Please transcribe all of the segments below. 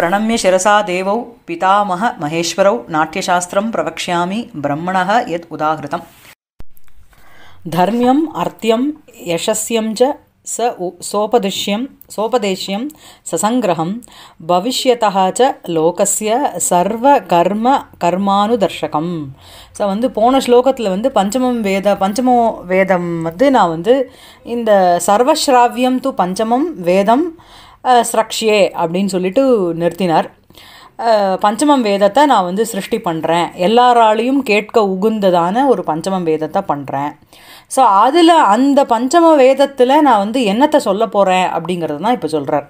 प्रणम्य शिरसा देवौ पितामह महेश्वरौ नाट्यशास्त्रं प्रवक्ष्यामि ब्रह्मणः यत् उदाहृतं धर्म्यम् अर्त्यं यशस्यं च स सोपदिश्यं सोपदेश्यं ससङ्ग्रहं भविष्यतः च லோகஸ்ய சர்வ கர்ம கர்மானுதர்ஷகம் ஸோ வந்து போன ஸ்லோகத்தில் வந்து பஞ்சமம் வேத பஞ்சமோ வேதம் வந்து நான் வந்து இந்த சர்வஸ்ராவியம் து பஞ்சமம் வேதம் ஸ்ரக்ஷியே அப்படின்னு சொல்லிட்டு நிறுத்தினார் பஞ்சமம் வேதத்தை நான் வந்து சிருஷ்டி பண்ணுறேன் எல்லாராலையும் கேட்க உகுந்ததான ஒரு பஞ்சமம் வேதத்தை பண்ணுறேன் ஸோ அதில் அந்த பஞ்சம வேதத்தில் நான் வந்து என்னத்தை சொல்ல போகிறேன் அப்படிங்கிறது தான் இப்போ சொல்கிறார்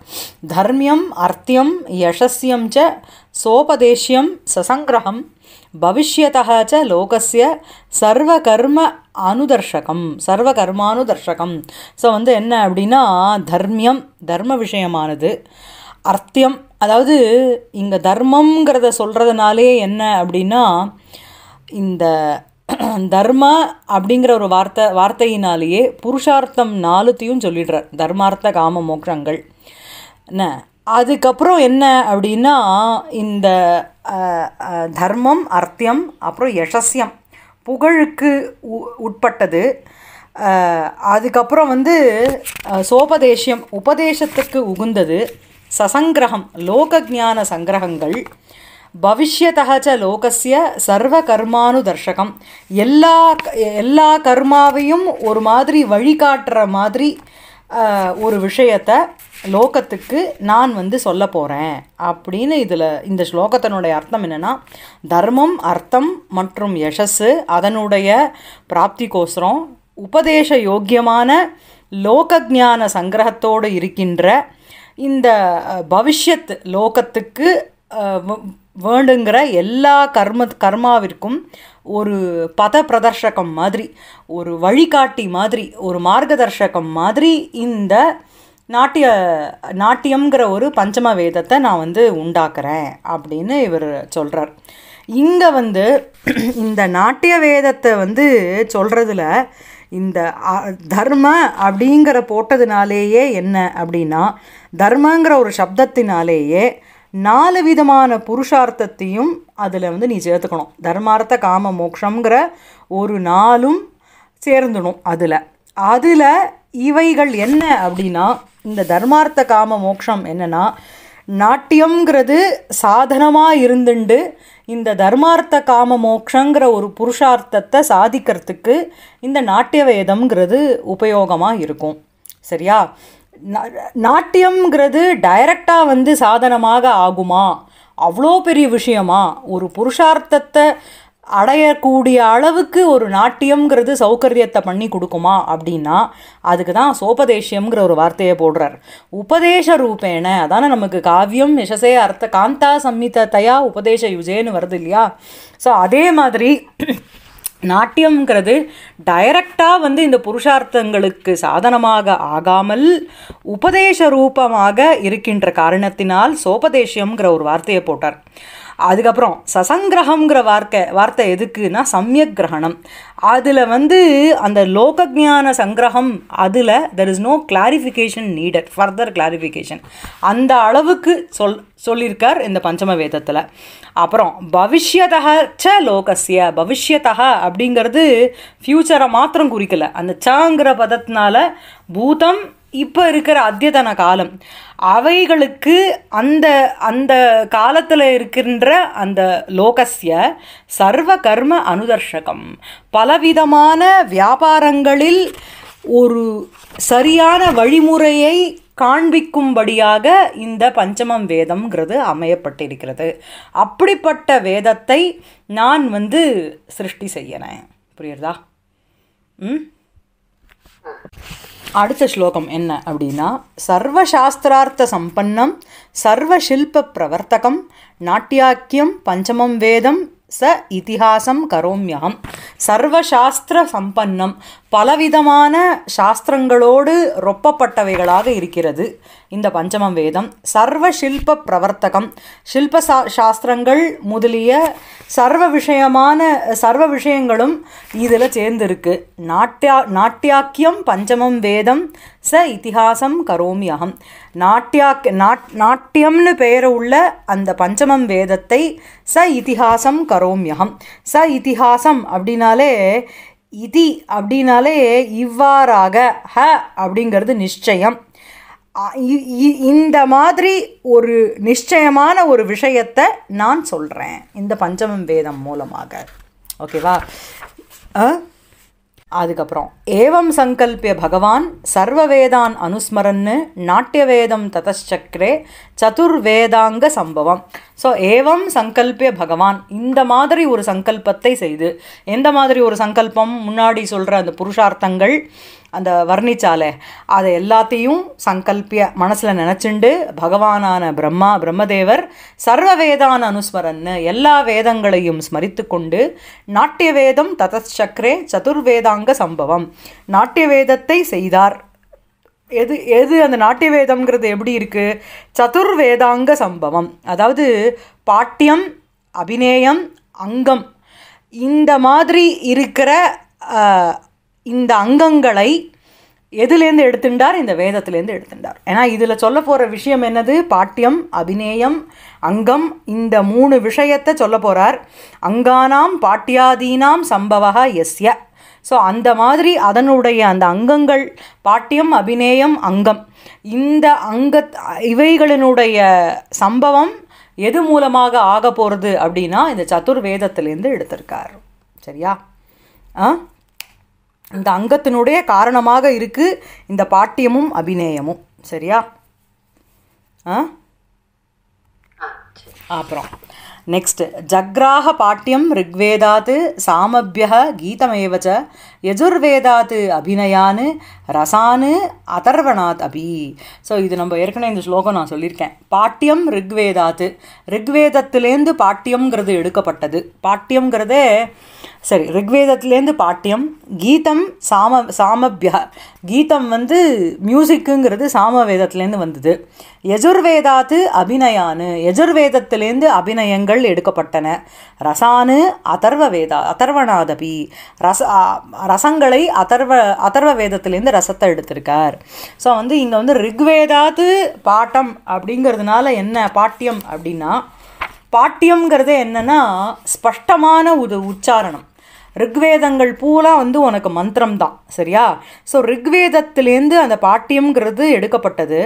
தர்மியம் அர்த்தியம் யசஸ்யம் ச சோபதேஷ்யம் சசங்கிரகம் பவிஷ்யத்தா ச லோகசிய சர்வகர்ம அனுதர்ஷகம் சர்வகர்மானுதர்ஷகம் ஸோ வந்து என்ன அப்படின்னா தர்மியம் தர்ம விஷயமானது அர்த்தியம் அதாவது இங்கே தர்மங்கிறத சொல்கிறதுனாலே என்ன அப்படின்னா இந்த தர்ம அப்படிங்கிற ஒரு வார்த்தை வார்த்தையினாலேயே புருஷார்த்தம் நாலுத்தையும் சொல்லிடுறார் தர்மார்த்த காம மோக்ஷங்கள் என்ன அதுக்கப்புறம் என்ன அப்படின்னா இந்த தர்மம் அர்த்தியம் அப்புறம் யசஸ்யம் புகழுக்கு உ உட்பட்டது அதுக்கப்புறம் வந்து சோபதேசியம் உபதேசத்துக்கு உகுந்தது சசங்கிரகம் லோக ஜான சங்கிரகங்கள் பவிஷ்யத்தகச்ச லோகசிய சர்வ தர்ஷகம் எல்லா எல்லா கர்மாவையும் ஒரு மாதிரி வழிகாட்டுற மாதிரி ஒரு விஷயத்தை லோகத்துக்கு நான் வந்து சொல்ல போகிறேன் அப்படின்னு இதில் இந்த ஸ்லோகத்தினுடைய அர்த்தம் என்னென்னா தர்மம் அர்த்தம் மற்றும் யசஸ்ஸு அதனுடைய பிராப்திகோசரம் உபதேச யோக்கியமான லோக ஜான சங்கிரகத்தோடு இருக்கின்ற இந்த பவிஷ்யத் லோகத்துக்கு வேண்டுங்கிற எல்லா கர்ம கர்மாவிற்கும் ஒரு பத பிரதர்ஷகம் மாதிரி ஒரு வழிகாட்டி மாதிரி ஒரு மார்கதர்ஷகம் மாதிரி இந்த நாட்டிய நாட்டியம்ங்கிற ஒரு பஞ்சம வேதத்தை நான் வந்து உண்டாக்குறேன் அப்படின்னு இவர் சொல்கிறார் இங்கே வந்து இந்த நாட்டிய வேதத்தை வந்து சொல்கிறதுல இந்த தர்ம அப்படிங்கிற போட்டதுனாலேயே என்ன அப்படின்னா தர்மங்கிற ஒரு சப்தத்தினாலேயே நாலு விதமான புருஷார்த்தத்தையும் அதில் வந்து நீ சேர்த்துக்கணும் தர்மார்த்த காம மோக்ஷங்கிற ஒரு நாளும் சேர்ந்துடும் அதில் அதில் இவைகள் என்ன அப்படின்னா இந்த தர்மார்த்த காம மோக்ஷம் என்னென்னா நாட்டியங்கிறது சாதனமாக இருந்துண்டு இந்த தர்மார்த்த காம மோக்ஷங்கிற ஒரு புருஷார்த்தத்தை சாதிக்கிறதுக்கு இந்த நாட்டிய வேதம்ங்கிறது உபயோகமாக இருக்கும் சரியா நாட்டியம்ங்கிறது டைரக்டாக வந்து சாதனமாக ஆகுமா அவ்வளோ பெரிய விஷயமா ஒரு புருஷார்த்தத்தை அடையக்கூடிய அளவுக்கு ஒரு நாட்டியம்ங்கிறது சௌகரியத்தை பண்ணி கொடுக்குமா அப்படின்னா அதுக்கு தான் சோபதேசியம்ங்கிற ஒரு வார்த்தையை போடுறார் உபதேச ரூபேன அதான நமக்கு காவியம் யசசே அர்த்த காந்தா சம்மிதத்தையா உபதேச யுஜேன்னு வருது இல்லையா ஸோ அதே மாதிரி நாட்டியம்ங்கிறது டைரக்டாக வந்து இந்த புருஷார்த்தங்களுக்கு சாதனமாக ஆகாமல் உபதேச ரூபமாக இருக்கின்ற காரணத்தினால் சோபதேசியம்ங்கிற ஒரு வார்த்தையை போட்டார் அதுக்கப்புறம் சசங்கிரகம்ங்கிற வார்த்தை வார்த்தை எதுக்குன்னா சமயக் கிரகணம் அதில் வந்து அந்த லோகஜான சங்கிரகம் அதில் there is no clarification needed further clarification அந்த அளவுக்கு சொல் சொல்லியிருக்கார் இந்த பஞ்சம வேதத்தில் அப்புறம் பவிஷ்யதக ச லோகசிய பவிஷ்யதக அப்படிங்கிறது ஃப்யூச்சரை மாத்திரம் குறிக்கலை அந்த சங்கிற பதத்தினால பூதம் இப்போ இருக்கிற அத்தியதன காலம் அவைகளுக்கு அந்த அந்த காலத்தில் இருக்கின்ற அந்த லோகஸ்ய சர்வ கர்ம அனுதர்ஷகம் பலவிதமான வியாபாரங்களில் ஒரு சரியான வழிமுறையை காண்பிக்கும்படியாக இந்த பஞ்சமம் வேதம்ங்கிறது அமையப்பட்டிருக்கிறது அப்படிப்பட்ட வேதத்தை நான் வந்து சிருஷ்டி செய்யணேன் புரியுறதா ம் அடுத்த ஸ்லோகம் என்ன அப்படின்னா சர்வசாஸ்திரார்த்த சம்பன்னம் சர்வ சில்ப பிரவர்த்தகம் நாட்டியாக்கியம் பஞ்சமம் வேதம் ச இதிகாசம் கரோம்யாம் சர்வசாஸ்திர சம்பன்னம் பலவிதமான சாஸ்திரங்களோடு ரொப்பப்பட்டவைகளாக இருக்கிறது இந்த பஞ்சமம் வேதம் சர்வ ஷில்ப பிரவர்த்தகம் ஷில்ப சா சாஸ்திரங்கள் முதலிய சர்வ விஷயமான சர்வ விஷயங்களும் இதில் சேர்ந்திருக்கு நாட்டியா நாட்டியாக்கியம் பஞ்சமம் வேதம் ச இத்திஹாசம் கரோமி அகம் நாட்டியாக் நாட் நாட்டியம்னு பெயர் உள்ள அந்த பஞ்சமம் வேதத்தை ச இத்திஹாசம் கரோமியகம் ச இத்திஹாசம் அப்படின்னாலே இதி அப்படின்னாலே இவ்வாறாக ஹ அப்படிங்கிறது நிச்சயம் இந்த மாதிரி ஒரு நிச்சயமான ஒரு விஷயத்தை நான் சொல்கிறேன் இந்த பஞ்சமம் வேதம் மூலமாக ஓகேவா அதுக்கப்புறம் ஏவம் சங்கல்பிய பகவான் சர்வவேதான் அனுஸ்மரன்னு நாட்டிய வேதம் ததச்சக்கரே சதுர்வேதாங்க சம்பவம் ஸோ ஏவம் சங்கல்பிய பகவான் இந்த மாதிரி ஒரு சங்கல்பத்தை செய்து எந்த மாதிரி ஒரு சங்கல்பம் முன்னாடி சொல்கிற அந்த புருஷார்த்தங்கள் அந்த வர்ணிச்சாலை அதை எல்லாத்தையும் சங்கல்பிய மனசில் நினச்சிண்டு பகவானான பிரம்மா பிரம்மதேவர் சர்வ வேதான அனுஸ்மரன்னு எல்லா வேதங்களையும் ஸ்மரித்து கொண்டு நாட்டிய வேதம் ததச்சக்ரே சதுர்வேதாங்க சம்பவம் நாட்டிய வேதத்தை செய்தார் எது எது அந்த நாட்டிய வேதம்ங்கிறது எப்படி இருக்குது சதுர்வேதாங்க சம்பவம் அதாவது பாட்டியம் அபிநேயம் அங்கம் இந்த மாதிரி இருக்கிற இந்த அங்கங்களை எதுலேருந்து எடுத்துட்டார் இந்த வேதத்துலேருந்து எடுத்துட்டார் ஏன்னா இதில் சொல்ல போகிற விஷயம் என்னது பாட்டியம் அபிநேயம் அங்கம் இந்த மூணு விஷயத்தை சொல்ல போகிறார் அங்கானாம் பாட்டியாதீனாம் சம்பவா எஸ்ய ஸோ அந்த மாதிரி அதனுடைய அந்த அங்கங்கள் பாட்டியம் அபிநேயம் அங்கம் இந்த அங்க இவைகளினுடைய சம்பவம் எது மூலமாக ஆக போகிறது அப்படின்னா இந்த சதுர்வேதத்துலேருந்து எடுத்திருக்கார் சரியா ஆ இந்த அங்கத்தினுடைய காரணமாக இருக்குது இந்த பாட்டியமும் அபிநேயமும் சரியா ஆ அப்புறம் நெக்ஸ்ட் ஜக்ராக பாட்டியம் ரிக்வேதாத் சாமபிய கீதமேவச்ச யஜுர்வேதாத்து அபிநயான் ரசான் அதர்வனாத் அபி ஸோ இது நம்ம ஏற்கனவே இந்த ஸ்லோகம் நான் சொல்லியிருக்கேன் பாட்டியம் ரிக்வேதாத்து ரிக்வேதத்திலேருந்து பாட்டியம்ங்கிறது எடுக்கப்பட்டது பாட்டியம்ங்கிறதே சரி ரிக்வேதத்துலேருந்து பாட்டியம் கீதம் சாம சாமபியா கீதம் வந்து மியூசிக்குங்கிறது சாமவேதத்துலேருந்து வந்தது எஜுர்வேதாத்து அபிநயானு எஜுர்வேதத்துலேருந்து அபிநயங்கள் எடுக்கப்பட்டன ரசானு அதர்வ வேதா அதர்வநாதபி ரச ரசங்களை அதர்வ அதர்வ வேதத்துலேருந்து ரசத்தை எடுத்திருக்கார் ஸோ வந்து இங்கே வந்து ரிக்வேதாத்து பாட்டம் அப்படிங்கிறதுனால என்ன பாட்டியம் அப்படின்னா பாட்டியம்ங்கிறது என்னென்னா ஸ்பஷ்டமான ஒரு உச்சாரணம் ரிக்வேதங்கள் பூலாம் வந்து உனக்கு மந்திரம் தான் சரியா ஸோ ரிக்வேதத்திலேருந்து அந்த பாட்டியம்ங்கிறது எடுக்கப்பட்டது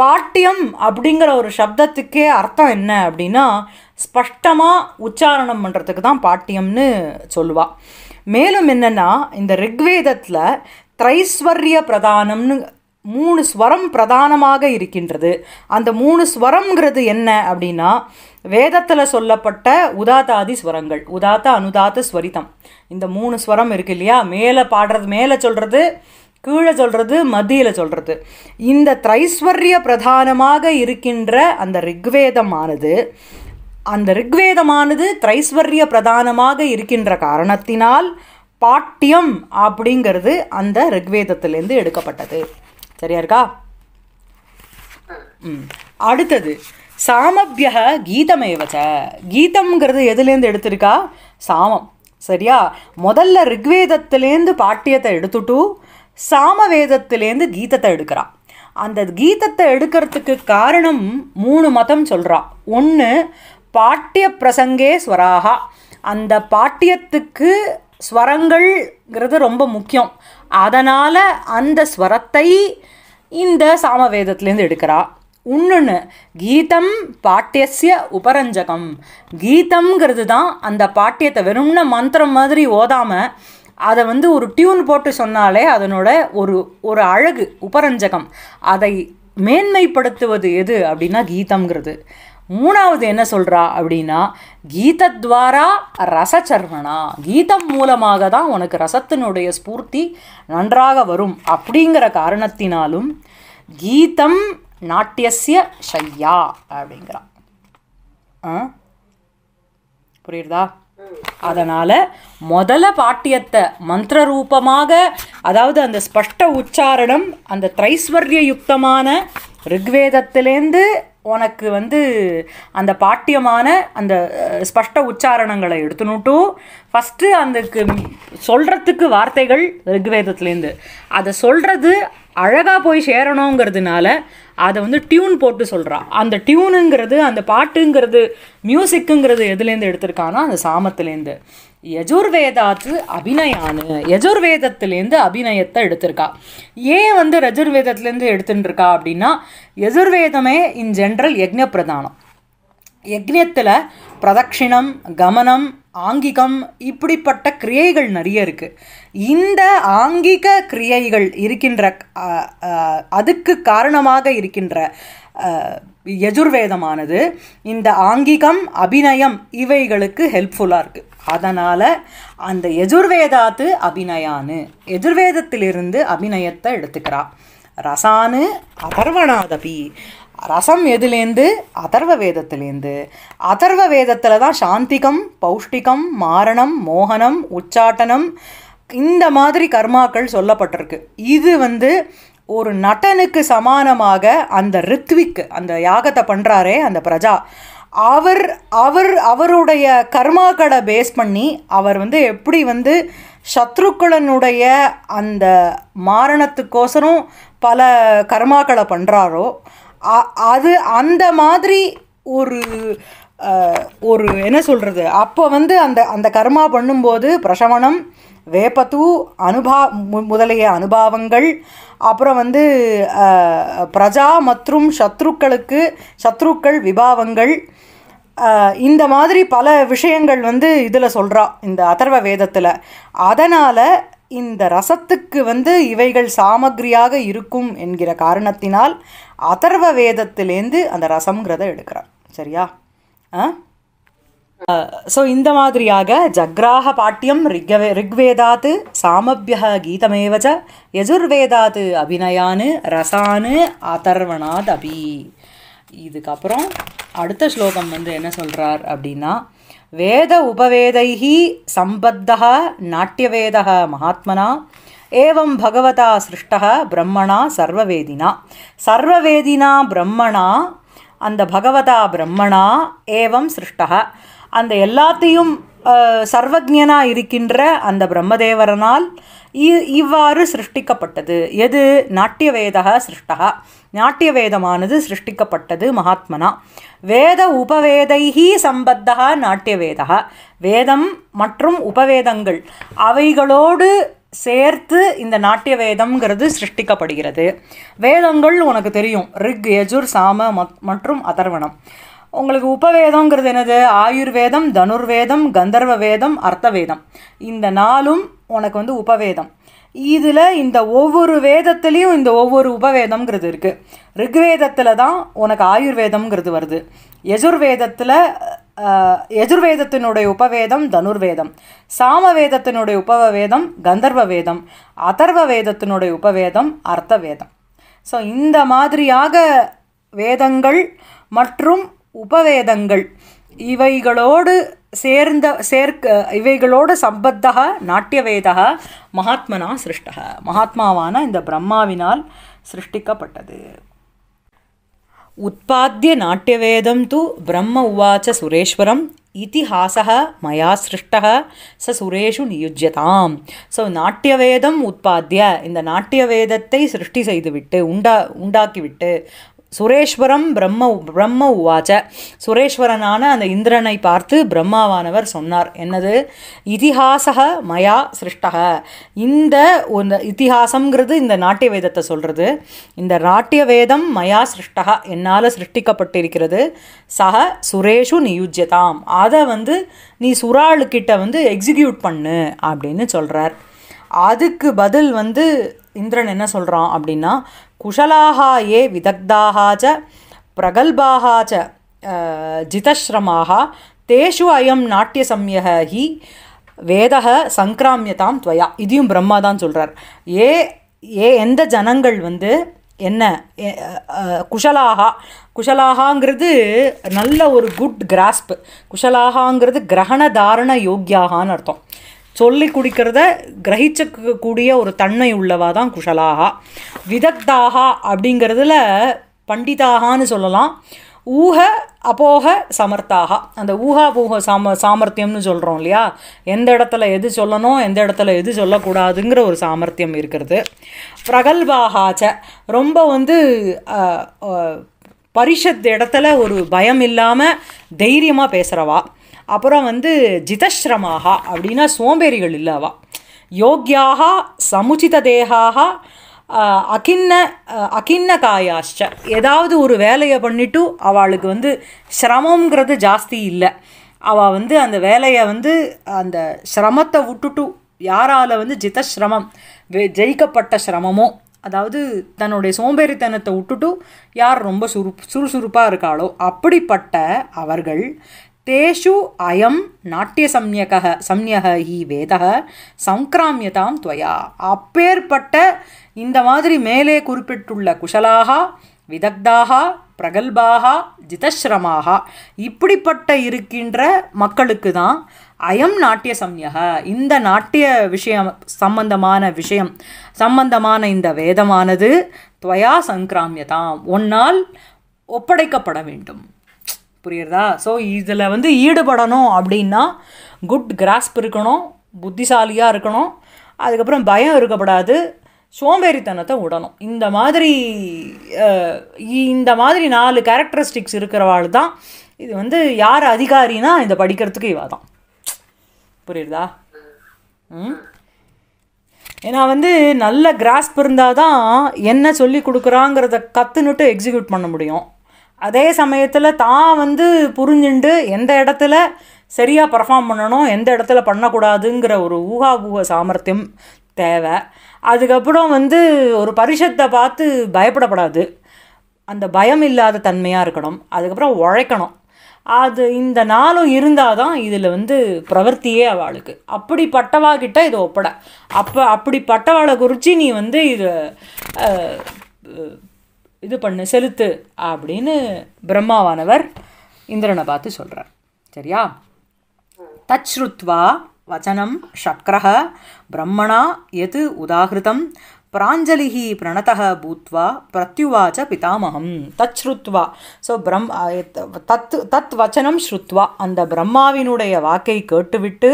பாட்டியம் அப்படிங்கிற ஒரு சப்தத்துக்கே அர்த்தம் என்ன அப்படின்னா ஸ்பஷ்டமாக உச்சாரணம் பண்ணுறதுக்கு தான் பாட்டியம்னு சொல்லுவாள் மேலும் என்னென்னா இந்த ரிக்வேதத்தில் திரைஸ்வர்ய பிரதானம்னு மூணு ஸ்வரம் பிரதானமாக இருக்கின்றது அந்த மூணு ஸ்வரம்ங்கிறது என்ன அப்படின்னா வேதத்தில் சொல்லப்பட்ட உதாத்தாதி ஸ்வரங்கள் உதாத்த அனுதாத்த ஸ்வரிதம் இந்த மூணு ஸ்வரம் இருக்கு இல்லையா மேலே பாடுறது மேலே சொல்கிறது கீழே சொல்கிறது மத்தியில் சொல்கிறது இந்த திரைஸ்வர்ய பிரதானமாக இருக்கின்ற அந்த ரிக்வேதமானது அந்த ரிக்வேதமானது திரைஸ்வர்ய பிரதானமாக இருக்கின்ற காரணத்தினால் பாட்டியம் அப்படிங்கிறது அந்த ரிக்வேதத்திலேருந்து எடுக்கப்பட்டது சரியா இருக்கா ம் அடுத்தது சாமபியக கீதமேவச்ச கீதம்ங்கிறது எதுலேருந்து எடுத்திருக்கா சாமம் சரியா முதல்ல ரிக்வேதத்துலேருந்து பாட்டியத்தை எடுத்துட்டு சாமவேதத்துலேருந்து கீதத்தை எடுக்கிறான் அந்த கீதத்தை எடுக்கிறதுக்கு காரணம் மூணு மதம் சொல்கிறான் ஒன்று பாட்டிய பிரசங்கே ஸ்வராகா அந்த பாட்டியத்துக்கு ஸ்வரங்கள்ங்கிறது ரொம்ப முக்கியம் அதனால் அந்த ஸ்வரத்தை இந்த சாமவேதத்துலேருந்து எடுக்கிறா இன்னொன்று கீதம் பாட்டியசிய உபரஞ்சகம் கீதம்ங்கிறது தான் அந்த பாட்டியத்தை வெறும்ன மந்திரம் மாதிரி ஓதாமல் அதை வந்து ஒரு டியூன் போட்டு சொன்னாலே அதனோட ஒரு ஒரு அழகு உபரஞ்சகம் அதை மேன்மைப்படுத்துவது எது அப்படின்னா கீதம்ங்கிறது மூணாவது என்ன சொல்கிறா அப்படின்னா கீதத்வாரா ரசச்சர்மனா கீதம் மூலமாக தான் உனக்கு ரசத்தினுடைய ஸ்பூர்த்தி நன்றாக வரும் அப்படிங்கிற காரணத்தினாலும் கீதம் நாட்டியசிய ஷையா அப்படிங்கிறா புரியுறதா அதனால் முதல பாட்டியத்தை மந்திர ரூபமாக அதாவது அந்த ஸ்பஷ்ட உச்சாரணம் அந்த திரைஸ்வர்ய யுக்தமான ரிக்வேதத்திலேருந்து உனக்கு வந்து அந்த பாட்டியமான அந்த ஸ்பஷ்ட உச்சாரணங்களை எடுத்துனுட்டும் ஃபஸ்ட்டு அந்தக்கு சொல்கிறதுக்கு வார்த்தைகள் ரிக்வேதத்துலேருந்து அதை சொல்கிறது அழகாக போய் சேரணுங்கிறதுனால அதை வந்து டியூன் போட்டு சொல்கிறான் அந்த டியூனுங்கிறது அந்த பாட்டுங்கிறது மியூசிக்குங்கிறது எதுலேருந்து எடுத்திருக்கானா அந்த சாமத்துலேருந்து யஜுர்வேதாத்து அபிநயானு யஜுர்வேதத்துலேருந்து அபிநயத்தை எடுத்திருக்கா ஏன் வந்து யஜுர்வேதத்துலேருந்து எடுத்துட்டுருக்கா அப்படின்னா யஜுர்வேதமே இன் ஜென்ரல் யக்ஞ பிரதானம் யக்ஞத்தில் பிரதட்சிணம் கமனம் ஆங்கிகம் இப்படிப்பட்ட கிரியைகள் நிறைய இருக்குது இந்த ஆங்கிக கிரியைகள் இருக்கின்ற அதுக்கு காரணமாக இருக்கின்ற யஜுர்வேதமானது இந்த ஆங்கிகம் அபிநயம் இவைகளுக்கு ஹெல்ப்ஃபுல்லாக இருக்குது அதனால் அந்த எஜுர்வேதாத்து அபிநயானு எஜுர்வேதத்திலிருந்து அபிநயத்தை எடுத்துக்கிறா ரசானு அதர்வனாதபி ரசம் எதுலேருந்து அதர்வ வேதத்துலேருந்து அதர்வ வேதத்தில் தான் சாந்திகம் பௌஷ்டிகம் மாரணம் மோகனம் உச்சாட்டனம் இந்த மாதிரி கர்மாக்கள் சொல்லப்பட்டிருக்கு இது வந்து ஒரு நட்டனுக்கு சமானமாக அந்த ரித்விக்கு அந்த யாகத்தை பண்ணுறாரே அந்த பிரஜா அவர் அவர் அவருடைய கர்மாக்களை பேஸ் பண்ணி அவர் வந்து எப்படி வந்து சத்ருக்களனுடைய அந்த மாரணத்துக்கோசரம் பல கர்மாக்களை பண்ணுறாரோ அது அந்த மாதிரி ஒரு ஒரு என்ன சொல்கிறது அப்போ வந்து அந்த அந்த கர்மா பண்ணும்போது பிரசவனம் வேப்பத்து அனுபா முதலிய அனுபாவங்கள் அப்புறம் வந்து பிரஜா மற்றும் சத்ருக்களுக்கு சத்ருக்கள் விபாவங்கள் இந்த மாதிரி பல விஷயங்கள் வந்து இதில் சொல்கிறா இந்த அதர்வ வேதத்தில் அதனால் இந்த ரசத்துக்கு வந்து இவைகள் சாமக்ரியாக இருக்கும் என்கிற காரணத்தினால் அதர்வ வேதத்திலேருந்து அந்த ரசம்ங்கிறத எடுக்கிறார் சரியா ஆ ஸோ இந்த மாதிரியாக ஜக்ராக பாட்டியம் ரிக்வே ரிக்வேதாத்து சாமபிய கீதமேவச்ச யஜுர்வேதாத்து அபிநயானு ரசானு அதர்வனாத் அபி இதுக்கப்புறம் அடுத்த ஸ்லோகம் வந்து என்ன சொல்கிறார் அப்படின்னா வேத உபவேதைஹி சம்பத்தா நாட்டியவேதா மகாத்மனா ஏவம் பகவதா சிருஷ்டா பிரம்மணா சர்வவேதினா சர்வவேதினா பிரம்மணா அந்த பகவதா பிரம்மணா ஏவம் சிருஷ்டா அந்த எல்லாத்தையும் சர்வஜனாக இருக்கின்ற அந்த பிரம்மதேவரனால் இவ்வாறு சிருஷ்டிக்கப்பட்டது எது நாட்டியவேதா சிருஷ்டா நாட்டிய வேதமானது சிருஷ்டிக்கப்பட்டது மகாத்மனா வேத உபவேதைஹி சம்பத்தா நாட்டிய வேதா வேதம் மற்றும் உபவேதங்கள் அவைகளோடு சேர்த்து இந்த நாட்டிய வேதம்ங்கிறது சிருஷ்டிக்கப்படுகிறது வேதங்கள் உனக்கு தெரியும் ரிக் எஜுர் சாம மற்றும் அதர்வணம் உங்களுக்கு உபவேதங்கிறது என்னது ஆயுர்வேதம் தனுர்வேதம் கந்தர்வ வேதம் அர்த்த வேதம் இந்த நாளும் உனக்கு வந்து உபவேதம் இதில் இந்த ஒவ்வொரு வேதத்துலேயும் இந்த ஒவ்வொரு உபவேதம்ங்கிறது இருக்குது ரிக்வேதத்தில் தான் உனக்கு ஆயுர்வேதம்ங்கிறது வருது யஜுர்வேதத்தில் யஜுர்வேதத்தினுடைய உபவேதம் தனுர்வேதம் சாமவேதத்தினுடைய உபவேதம் கந்தர்வ வேதம் அதர்வ வேதத்தினுடைய உபவேதம் அர்த்த வேதம் ஸோ இந்த மாதிரியாக வேதங்கள் மற்றும் உபவேதங்கள் இவைகளோடு சேர்ந்த சேர்க்க இவைகளோடு சம்பத்தக நாட்டியவேதக மகாத்மனா சிருஷ்டக மகாத்மாவான இந்த பிரம்மாவினால் சிருஷ்டிக்கப்பட்டது உற்பத்திய நாட்டியவேதம் து பிரம்ம உவாச்ச சுரேஸ்வரம் இத்திஹாச மயா சிருஷ்டக ச சுரேஷு நியுஜ்யதாம் ஸோ நாட்டியவேதம் உற்பத்திய இந்த நாட்டியவேதத்தை சிருஷ்டி செய்துவிட்டு உண்டா உண்டாக்கிவிட்டு சுரேஸ்வரம் பிரம்ம பிரம்ம உவாச்ச சுரேஸ்வரனான அந்த இந்திரனை பார்த்து பிரம்மாவானவர் சொன்னார் என்னது இதிகாசக மயா சிருஷ்டக இந்த இத்திஹாசங்கிறது இந்த நாட்டிய வேதத்தை சொல்கிறது இந்த நாட்டிய வேதம் மயா சிருஷ்டக என்னால் சிருஷ்டிக்கப்பட்டிருக்கிறது சக சுரேஷு நியுஜ்யதாம் அதை வந்து நீ சுராளுக்கிட்ட வந்து எக்ஸிக்யூட் பண்ணு அப்படின்னு சொல்கிறார் அதுக்கு பதில் வந்து இந்திரன் என்ன சொல்கிறான் அப்படின்னா குஷலாக ஏ விதக்தாக ச பிரகல்பாக ச ஜிதஸ்ரமாக தேஷு அயம் நாட்டியசம்ய ஹி வேத சங்கிராமியதாம் துவயா இதையும் பிரம்மா தான் சொல்கிறார் ஏ ஏ எந்த ஜனங்கள் வந்து என்ன குஷலாகா குஷலாகாங்கிறது நல்ல ஒரு குட் கிராஸ்ப் குஷலாகாங்கிறது கிரகண தாரண யோக்கியாகான்னு அர்த்தம் சொல்லி குடிக்கிறத கிரகிச்சக்கூடிய ஒரு தன்மை உள்ளவா தான் குஷலாகா விதக்தாகா அப்படிங்கிறதுல பண்டிதாகான்னு சொல்லலாம் ஊக அப்போக சமர்த்தாக அந்த ஊகா சாம சாமர்த்தியம்னு சொல்கிறோம் இல்லையா எந்த இடத்துல எது சொல்லணும் எந்த இடத்துல எது சொல்லக்கூடாதுங்கிற ஒரு சாமர்த்தியம் இருக்கிறது பிரகல்பாகாச்ச ரொம்ப வந்து பரிஷத் இடத்துல ஒரு பயம் இல்லாமல் தைரியமாக பேசுகிறவா அப்புறம் வந்து ஜிதஸ்ரமாக அப்படின்னா சோம்பேறிகள் இல்லவா யோக்கியாக சமுச்சித தேகாக அகின்ன அகின்ன காயாஷ்ட ஏதாவது ஒரு வேலையை பண்ணிவிட்டு அவளுக்கு வந்து சிரமங்கிறது ஜாஸ்தி இல்லை அவள் வந்து அந்த வேலையை வந்து அந்த சிரமத்தை விட்டுட்டு யாரால் வந்து ஜிதஸ்ரமம் ஜெயிக்கப்பட்ட சிரமமோ அதாவது தன்னுடைய சோம்பேறித்தனத்தை விட்டுட்டு யார் ரொம்ப சுறு சுறுசுறுப்பாக இருக்காளோ அப்படிப்பட்ட அவர்கள் தேஷு அயம் நாட்டிய சம்யக சம்யக ஹி வேத சங்கிராமியதாம் துவயா அப்பேற்பட்ட இந்த மாதிரி மேலே குறிப்பிட்டுள்ள குஷலாக விதக்தாக பிரகல்பாக ஜிதஸ்ரமாக இப்படிப்பட்ட இருக்கின்ற மக்களுக்கு தான் அயம் நாட்டிய சம்யக இந்த நாட்டிய விஷயம் சம்பந்தமான விஷயம் சம்பந்தமான இந்த வேதமானது துவயா சங்கிராமியதாம் ஒன்னால் ஒப்படைக்கப்பட வேண்டும் புரியுறதா ஸோ இதில் வந்து ஈடுபடணும் அப்படின்னா குட் கிராஸ்ப் இருக்கணும் புத்திசாலியாக இருக்கணும் அதுக்கப்புறம் பயம் இருக்கப்படாது சோம்பேறித்தனத்தை விடணும் இந்த மாதிரி இந்த மாதிரி நாலு கேரக்டரிஸ்டிக்ஸ் இருக்கிறவாள் தான் இது வந்து யார் அதிகாரினா இந்த படிக்கிறதுக்கு இவா தான் புரியுறதா ம் ஏன்னா வந்து நல்ல கிராஸ்ப் இருந்தால் தான் என்ன சொல்லி கொடுக்குறாங்கிறத கற்றுனுட்டு எக்ஸிக்யூட் பண்ண முடியும் அதே சமயத்தில் தான் வந்து புரிஞ்சுண்டு எந்த இடத்துல சரியாக பர்ஃபார்ம் பண்ணணும் எந்த இடத்துல பண்ணக்கூடாதுங்கிற ஒரு ஊகாபூக சாமர்த்தியம் தேவை அதுக்கப்புறம் வந்து ஒரு பரிஷத்தை பார்த்து பயப்படப்படாது அந்த பயம் இல்லாத தன்மையாக இருக்கணும் அதுக்கப்புறம் உழைக்கணும் அது இந்த நாளும் இருந்தால் தான் இதில் வந்து பிரவர்த்தியே அவளுக்கு கிட்ட இதை ஒப்படை அப்போ அப்படிப்பட்டவாளை குறித்து நீ வந்து இது இது பண்ணு செலுத்து அப்படின்னு பிரம்மாவானவர் இந்திரனை பார்த்து சொல்கிறார் சரியா தச்ருத்வா வச்சனம் சக்ரஹ பிரம்மணா எது உதாகிருதம் பிராஞ்சலிஹி பிரணத பூத்வா பிரத்யுவாச்ச பிதாமகம் தத் ஸ்ருத்வா ஸோ பிரம் தத் தத் வச்சனம் ஸ்ருத்வா அந்த பிரம்மாவினுடைய வாக்கை கேட்டுவிட்டு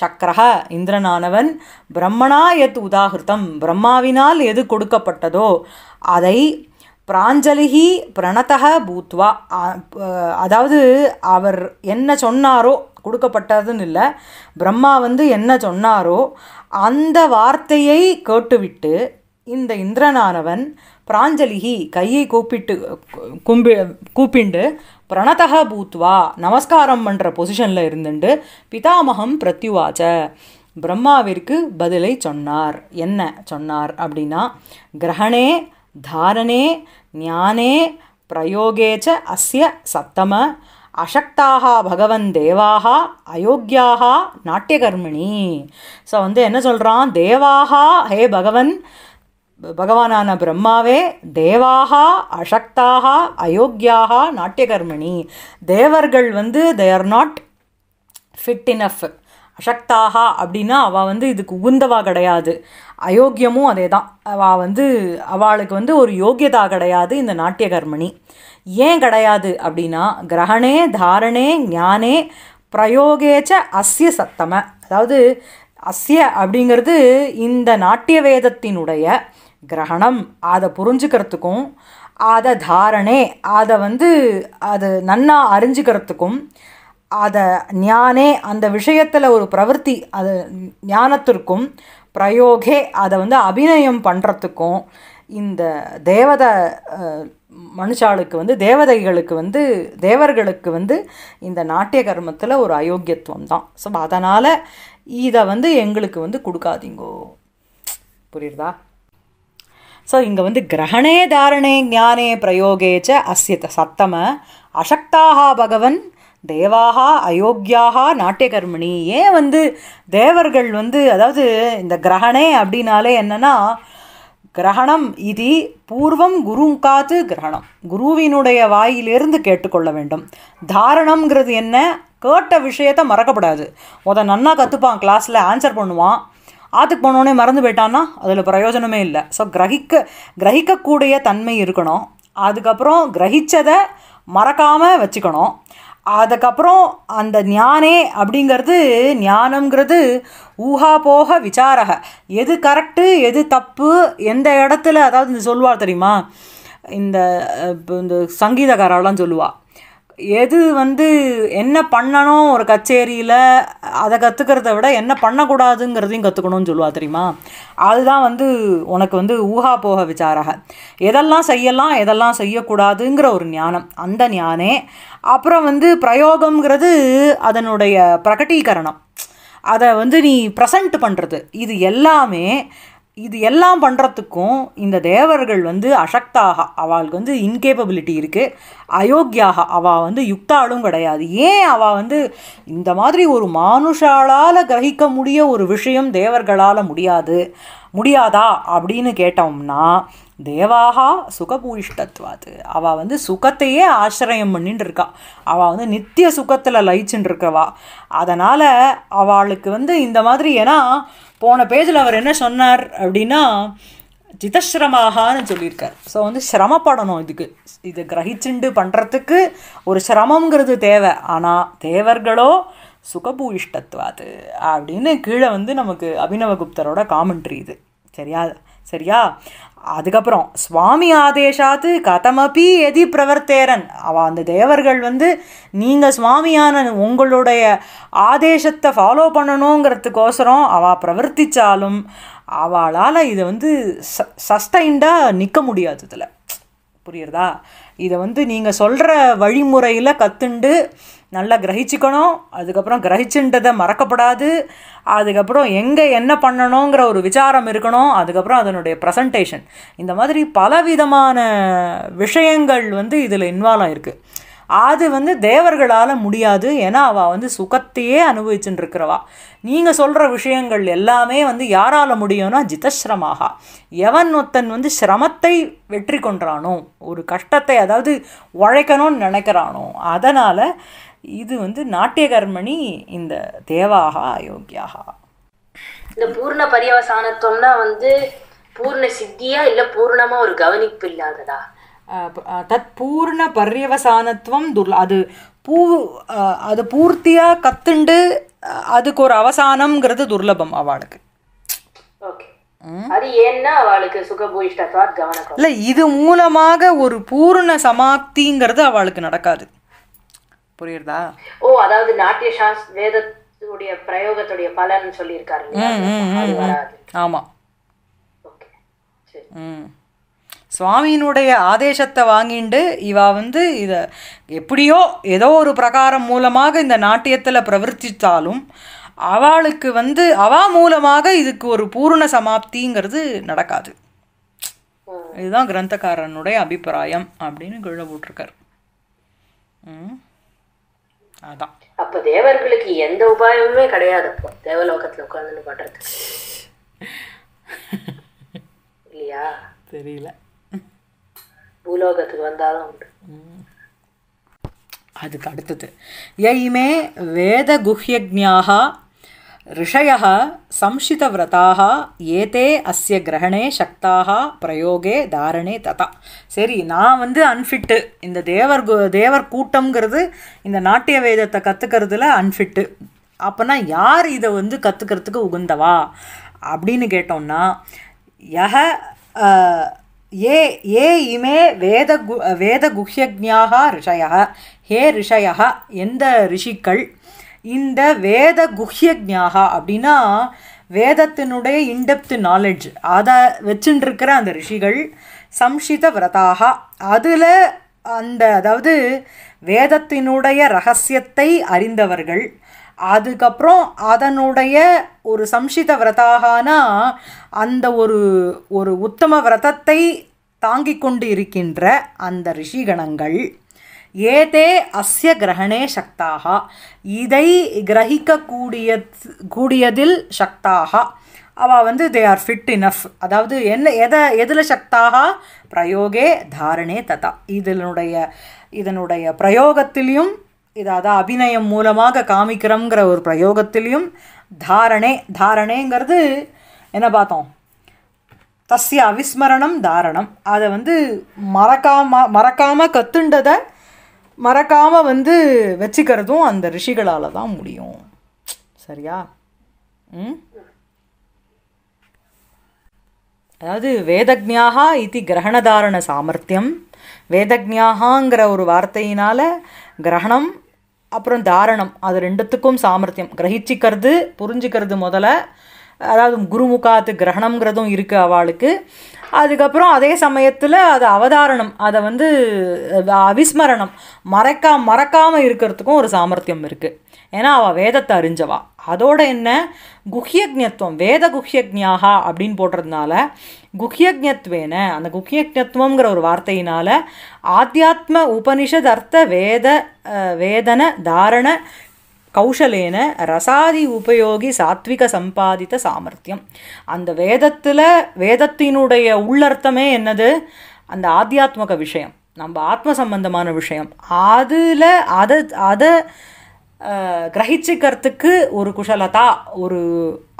சக்ரஹ இந்திரனானவன் பிரம்மணா எத் உதாகிருத்தம் பிரம்மாவினால் எது கொடுக்கப்பட்டதோ அதை பிராஞ்சலிகி பிரணத்தக பூத்வா அதாவது அவர் என்ன சொன்னாரோ கொடுக்கப்பட்டதுன்னு இல்லை பிரம்மா வந்து என்ன சொன்னாரோ அந்த வார்த்தையை கேட்டுவிட்டு இந்த இந்திரனானவன் பிராஞ்சலிகி கையை கூப்பிட்டு கும்பி கூப்பிண்டு பிரணதக பூத்வா நமஸ்காரம் பண்ணுற பொசிஷனில் இருந்துண்டு பிதாமகம் பிரத்யுவாச்ச பிரம்மாவிற்கு பதிலை சொன்னார் என்ன சொன்னார் அப்படின்னா கிரகணே தாரணே ஞானே பிரயோகே ச அஸ்ய சத்தம அசக்தாக பகவன் தேவாக அயோக்கியாக நாட்டியகர்மிணி ஸோ வந்து என்ன சொல்கிறான் தேவாக ஹே பகவன் பகவானான பிரம்மாவே தேவாக அசக்தாக அயோக்கியாக நாட்டியகர்மிணி தேவர்கள் வந்து they are not fit enough அசக்தாக அப்படின்னா அவள் வந்து இதுக்கு உகுந்தவா கிடையாது அயோக்கியமும் அதே தான் அவள் வந்து அவளுக்கு வந்து ஒரு யோக்கியதா கிடையாது இந்த நாட்டிய கர்மணி ஏன் கிடையாது அப்படின்னா கிரகணே தாரணே ஞானே பிரயோகேச்ச அஸ்ய சத்தம அதாவது அஸ்ய அப்படிங்கிறது இந்த நாட்டிய வேதத்தினுடைய கிரகணம் அதை புரிஞ்சுக்கிறதுக்கும் அதை தாரணே அதை வந்து அது நன்னா அறிஞ்சுக்கிறதுக்கும் அதை ஞானே அந்த விஷயத்தில் ஒரு பிரவருத்தி அது ஞானத்திற்கும் பிரயோகே அதை வந்து அபிநயம் பண்ணுறதுக்கும் இந்த தேவதை மனுஷாளுக்கு வந்து தேவதைகளுக்கு வந்து தேவர்களுக்கு வந்து இந்த நாட்டிய கர்மத்தில் ஒரு அயோக்கியத்துவம் தான் ஸோ அதனால் இதை வந்து எங்களுக்கு வந்து கொடுக்காதீங்கோ புரியுறதா ஸோ இங்கே வந்து கிரகணே தாரணே ஞானே பிரயோகேச்ச அஸ்ய சத்தம அசக்தாக பகவன் தேவாக அயோக்கியாக நாட்டியகர்மிணி ஏன் வந்து தேவர்கள் வந்து அதாவது இந்த கிரகணே அப்படின்னாலே என்னென்னா கிரகணம் இது பூர்வம் குருங்காத்து கிரகணம் குருவினுடைய வாயிலிருந்து கேட்டுக்கொள்ள வேண்டும் தாரணம்ங்கிறது என்ன கேட்ட விஷயத்தை மறக்கப்படாது உத நன்னா கற்றுப்பான் கிளாஸில் ஆன்சர் பண்ணுவான் ஆற்றுக்கு போனோடனே மறந்து போயிட்டான்னா அதில் பிரயோஜனமே இல்லை ஸோ கிரகிக்க கிரகிக்கக்கூடிய தன்மை இருக்கணும் அதுக்கப்புறம் கிரகித்ததை மறக்காமல் வச்சுக்கணும் அதுக்கப்புறம் அந்த ஞானே அப்படிங்கிறது ஞானம்ங்கிறது ஊகா போக விசாரக எது கரெக்டு எது தப்பு எந்த இடத்துல அதாவது சொல்லுவார் தெரியுமா இந்த இந்த சங்கீதக்காரெல்லாம் சொல்லுவாள் எது வந்து என்ன பண்ணணும் ஒரு கச்சேரியில் அதை கற்றுக்கிறத விட என்ன பண்ணக்கூடாதுங்கிறதையும் கற்றுக்கணும்னு சொல்லுவா தெரியுமா அதுதான் வந்து உனக்கு வந்து ஊகா போக விசாராக எதெல்லாம் செய்யலாம் எதெல்லாம் செய்யக்கூடாதுங்கிற ஒரு ஞானம் அந்த ஞானே அப்புறம் வந்து பிரயோகம்ங்கிறது அதனுடைய பிரகட்டீகரணம் அதை வந்து நீ ப்ரெசண்ட் பண்ணுறது இது எல்லாமே இது எல்லாம் பண்ணுறதுக்கும் இந்த தேவர்கள் வந்து அசக்தாக அவளுக்கு வந்து இன்கேப்பபிலிட்டி இருக்குது அயோக்கியாக அவள் வந்து யுக்தாலும் கிடையாது ஏன் அவள் வந்து இந்த மாதிரி ஒரு மானுஷாலால் கிரகிக்க முடிய ஒரு விஷயம் தேவர்களால் முடியாது முடியாதா அப்படின்னு கேட்டோம்னா தேவாகா சுகபூயிஷ்டத்வாது அவள் வந்து சுகத்தையே ஆசிரியம் பண்ணிட்டு இருக்கா அவள் வந்து நித்திய சுகத்தில் லயிச்சுட்டு இருக்கவா அதனால் அவளுக்கு வந்து இந்த மாதிரி ஏன்னா போன பேஜில் அவர் என்ன சொன்னார் அப்படின்னா ஜிதஸ்ரமாகான்னு சொல்லியிருக்கார் ஸோ வந்து சிரமப்படணும் இதுக்கு இதை கிரகிச்சுண்டு பண்ணுறதுக்கு ஒரு சிரமங்கிறது தேவை ஆனால் தேவர்களோ சுகபூயிஷ்டத்வாது அப்படின்னு கீழே வந்து நமக்கு அபினவகுப்தரோட காமெண்ட்ரி இது சரியா சரியா அதுக்கப்புறம் சுவாமி ஆதேஷாத்து கதமப்பி எதி பிரவர்த்தேரன் அவ அந்த தேவர்கள் வந்து நீங்கள் சுவாமியான உங்களுடைய ஆதேசத்தை ஃபாலோ பண்ணணுங்கிறதுக்கோசரம் அவள் பிரவர்த்தித்தாலும் அவளால் இதை வந்து ச சஸ்டைண்டாக நிற்க முடியாது இதில் புரியுறதா இதை வந்து நீங்கள் சொல்கிற வழிமுறையில் கற்றுண்டு நல்லா கிரகிச்சிக்கணும் அதுக்கப்புறம் கிரகிச்சுன்றதை மறக்கப்படாது அதுக்கப்புறம் எங்கே என்ன பண்ணணுங்கிற ஒரு விசாரம் இருக்கணும் அதுக்கப்புறம் அதனுடைய ப்ரெசன்டேஷன் இந்த மாதிரி பலவிதமான விஷயங்கள் வந்து இதில் இன்வால்வ் ஆகிருக்கு அது வந்து தேவர்களால் முடியாது ஏன்னா அவள் வந்து சுகத்தையே அனுபவிச்சுட்டு இருக்கிறவா நீங்கள் சொல்கிற விஷயங்கள் எல்லாமே வந்து யாரால் முடியும்னா ஜிதஸ்ரமாக எவன் ஒருத்தன் வந்து சிரமத்தை வெற்றி கொண்டானோ ஒரு கஷ்டத்தை அதாவது உழைக்கணும்னு நினைக்கிறானோ அதனால் இது வந்து நாட்டியகர்மணி இந்த தேவாகா அயோக்கியாகா இந்த பூர்ண பரியவசானத்துவம்னா வந்து பூர்ண சித்தியா இல்லை பூர்ணமாக ஒரு கவனிப்பு இல்லாததா தத் பூர்ண பர்யவசானத்துவம் துர்ல அது பூ அது பூர்த்தியாக கத்துண்டு அதுக்கு ஒரு அவசானம்ங்கிறது துர்லபம் அவளுக்கு இல்லை இது மூலமாக ஒரு பூர்ண சமாப்திங்கிறது அவளுக்கு நடக்காது புரியுறதா ஓ அதாவது நாட்டிய சாஸ் வேதத்துடைய பிரயோகத்துடைய பலன் சொல்லியிருக்காரு ஆமாம் ம் சுவாமியினுடைய ஆதேசத்தை வாங்கிண்டு இவா வந்து இதை எப்படியோ ஏதோ ஒரு பிரகாரம் மூலமாக இந்த நாட்டியத்தில் பிரவர்த்தித்தாலும் அவளுக்கு வந்து அவா மூலமாக இதுக்கு ஒரு பூர்ண சமாப்திங்கிறது நடக்காது இதுதான் கிரந்தக்காரனுடைய அபிப்பிராயம் அப்படின்னு கீழே போட்டிருக்கார் அதான் அப்ப தேவர்களுக்கு எந்த உபாயமுமே கிடையாது தேவலோகத்துல பண்றது இல்லையா தெரியல பூலோகத்துக்கு வந்தாலும் உண்டு அதுக்கு அடுத்தது எய்மே வேத குஹ்யக்ஞாக ரிஷய சம்ஷிதவிரதாக ஏதே அஸ்ய கிரகணே சக்தாக பிரயோகே தாரணே ததா சரி நான் வந்து அன்ஃபிட்டு இந்த தேவர் தேவர் கூட்டம்ங்கிறது இந்த நாட்டிய வேதத்தை கற்றுக்கிறதுல அன்ஃபிட்டு அப்போனா யார் இதை வந்து கற்றுக்கிறதுக்கு உகுந்தவா அப்படின்னு கேட்டோம்னா யஹ ஏ ஏ இமே வேத கு வேத குஹ்யக்ஞாக ரிஷய ஹே ரிஷய எந்த ரிஷிக்கள் இந்த வேத குஹ்யக்ஞாக அப்படின்னா வேதத்தினுடைய இன்டெப்த் நாலெட்ஜ் அதை வச்சுட்டுருக்கிற அந்த ரிஷிகள் சம்ஷித விரதாக அதில் அந்த அதாவது வேதத்தினுடைய ரகசியத்தை அறிந்தவர்கள் அதுக்கப்புறம் அதனுடைய ஒரு சம்ஷித விரதாகனா அந்த ஒரு ஒரு உத்தம விரதத்தை தாங்கிக் கொண்டு இருக்கின்ற அந்த ரிஷிகணங்கள் ஏதே அஸ்ய கிரகணே சக்தாக இதை கிரகிக்கக்கூடிய கூடியதில் சக்தாக அவ வந்து தே ஆர் ஃபிட் இனஃப் அதாவது என்ன எதை எதில் சக்தாக பிரயோகே தாரணே ததா இதனுடைய இதனுடைய பிரயோகத்திலையும் இதாவது அபிநயம் மூலமாக காமிக்கிறோங்கிற ஒரு பிரயோகத்திலையும் தாரணே தாரணேங்கிறது என்ன பார்த்தோம் தஸ்ய அவிஸ்மரணம் தாரணம் அதை வந்து மறக்காம மறக்காமல் கத்துண்டதை மறக்காமல் வந்து வச்சுக்கிறதும் அந்த ரிஷிகளால் தான் முடியும் சரியா ம் அதாவது வேதக்ஞாக இது கிரகணதாரண சாமர்த்தியம் வேதக்ஞாகாங்கிற ஒரு வார்த்தையினால் கிரகணம் அப்புறம் தாரணம் அது ரெண்டுத்துக்கும் சாமர்த்தியம் கிரகிச்சிக்கிறது புரிஞ்சுக்கிறது முதல்ல அதாவது குருமுகாத்து கிரகணங்கிறதும் இருக்குது அவளுக்கு அதுக்கப்புறம் அதே சமயத்தில் அது அவதாரணம் அதை வந்து அவிஸ்மரணம் மறைக்கா மறக்காமல் இருக்கிறதுக்கும் ஒரு சாமர்த்தியம் இருக்குது ஏன்னா அவள் வேதத்தை அறிஞ்சவா அதோட என்ன குஹ்யக்ஞத்துவம் வேத குஹ்யக்ஞாகா அப்படின்னு போடுறதுனால குஹ்யக்ஞத்வேன அந்த குஹ்யக்ஞத்துவங்கிற ஒரு வார்த்தையினால் ஆத்தியாத்ம உபனிஷத் அர்த்த வேத வேதன தாரண கௌசலேன ரசாதி உபயோகி சாத்விக சம்பாதித்த சாமர்த்தியம் அந்த வேதத்தில் வேதத்தினுடைய உள்ளர்த்தமே என்னது அந்த ஆத்தியாத்மக விஷயம் நம்ம ஆத்ம சம்பந்தமான விஷயம் அதில் அதை அதை கிரகிச்சிக்கிறதுக்கு ஒரு குஷலதா ஒரு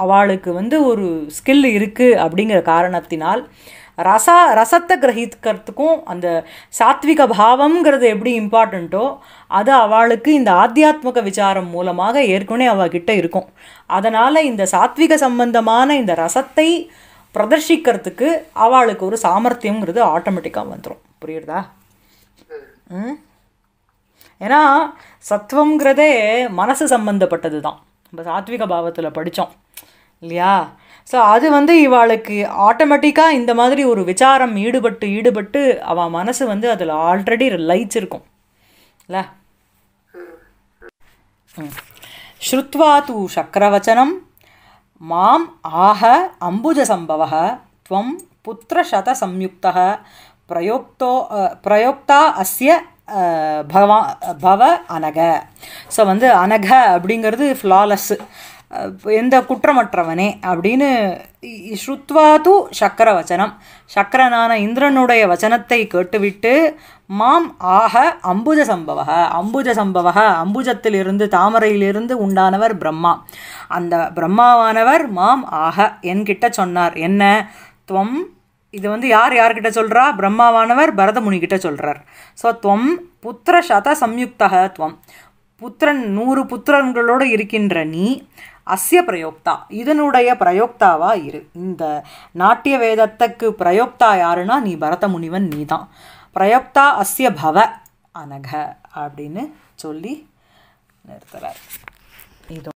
அவளுக்கு வந்து ஒரு ஸ்கில் இருக்குது அப்படிங்கிற காரணத்தினால் ரசா ரசத்தை கிரகிக்கிறதுக்கும் அந்த சாத்விக பாவம்ங்கிறது எப்படி இம்பார்ட்டண்ட்டோ அது அவளுக்கு இந்த ஆத்தியாத்மக விசாரம் மூலமாக ஏற்கனவே அவகிட்ட இருக்கும் அதனால் இந்த சாத்விக சம்பந்தமான இந்த ரசத்தை பிரதர்ஷிக்கிறதுக்கு அவளுக்கு ஒரு சாமர்த்தியங்கிறது ஆட்டோமேட்டிக்காக வந்துடும் புரியுறதா ம் ஏன்னா சத்துவங்கிறதே மனசு சம்பந்தப்பட்டது தான் நம்ம சாத்விக பாவத்தில் படித்தோம் இல்லையா ஸோ அது வந்து இவாளுக்கு ஆட்டோமேட்டிக்காக இந்த மாதிரி ஒரு விசாரம் ஈடுபட்டு ஈடுபட்டு அவள் மனசு வந்து அதில் ஆல்ரெடி லயிச்சிருக்கும் இல்லை ஸ்ருத்வா தூ சக்கரவச்சனம் மாம் ஆஹ அம்புஜ சம்பவ துவம் புத்திரசத பிரயோக்தோ பிரயோக்தா அஸ்ய பகவா பவ அனக ஸோ வந்து அனக அப்படிங்கிறது ஃப்ளாலஸ்ஸு எந்த குற்றமற்றவனே அப்படின்னு ஸ்ருத்வாது சக்கர வச்சனம் சக்கரனான இந்திரனுடைய வச்சனத்தை கேட்டுவிட்டு மாம் ஆக அம்புஜ சம்பவ அம்புஜ சம்பவ அம்புஜத்திலிருந்து தாமரையிலிருந்து உண்டானவர் பிரம்மா அந்த பிரம்மாவானவர் மாம் ஆக என்கிட்ட சொன்னார் என்ன துவம் இது வந்து யார் யார்கிட்ட சொல்கிறா பிரம்மாவானவர் பரதமுனி கிட்ட சொல்கிறார் ஸோ துவம் புத்திர சத சம்யுக்தக துவம் புத்திரன் நூறு புத்திரன்களோடு இருக்கின்ற நீ அஸ்ய பிரயோக்தா இதனுடைய பிரயோக்தாவா இரு இந்த நாட்டிய வேதத்துக்கு பிரயோக்தா யாருன்னா நீ பரத முனிவன் நீ தான் பிரயோக்தா அஸ்ய பவ அனக அப்படின்னு சொல்லி நிறுத்துறார் இதோ